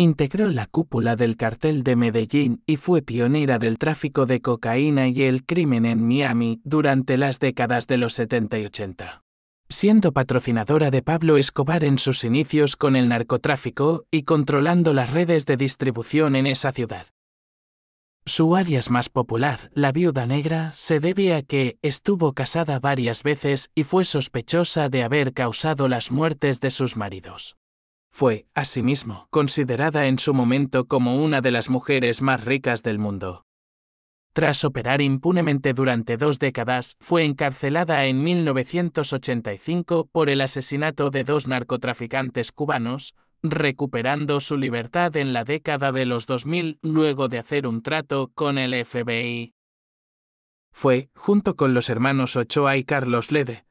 integró la cúpula del cartel de Medellín y fue pionera del tráfico de cocaína y el crimen en Miami durante las décadas de los 70 y 80. Siendo patrocinadora de Pablo Escobar en sus inicios con el narcotráfico y controlando las redes de distribución en esa ciudad. Su alias más popular, la viuda negra, se debe a que estuvo casada varias veces y fue sospechosa de haber causado las muertes de sus maridos. Fue, asimismo, considerada en su momento como una de las mujeres más ricas del mundo. Tras operar impunemente durante dos décadas, fue encarcelada en 1985 por el asesinato de dos narcotraficantes cubanos, recuperando su libertad en la década de los 2000 luego de hacer un trato con el FBI. Fue, junto con los hermanos Ochoa y Carlos Lede,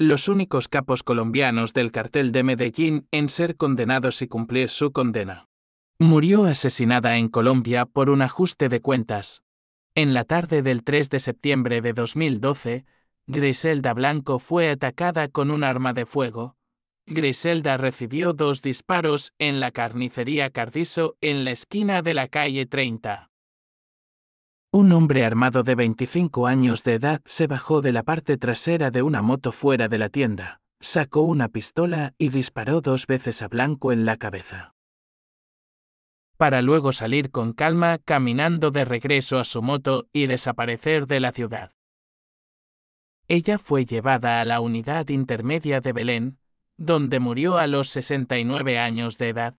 los únicos capos colombianos del cartel de Medellín en ser condenados y cumplir su condena. Murió asesinada en Colombia por un ajuste de cuentas. En la tarde del 3 de septiembre de 2012, Griselda Blanco fue atacada con un arma de fuego. Griselda recibió dos disparos en la carnicería Cardiso en la esquina de la calle 30. Un hombre armado de 25 años de edad se bajó de la parte trasera de una moto fuera de la tienda, sacó una pistola y disparó dos veces a Blanco en la cabeza. Para luego salir con calma caminando de regreso a su moto y desaparecer de la ciudad. Ella fue llevada a la unidad intermedia de Belén, donde murió a los 69 años de edad.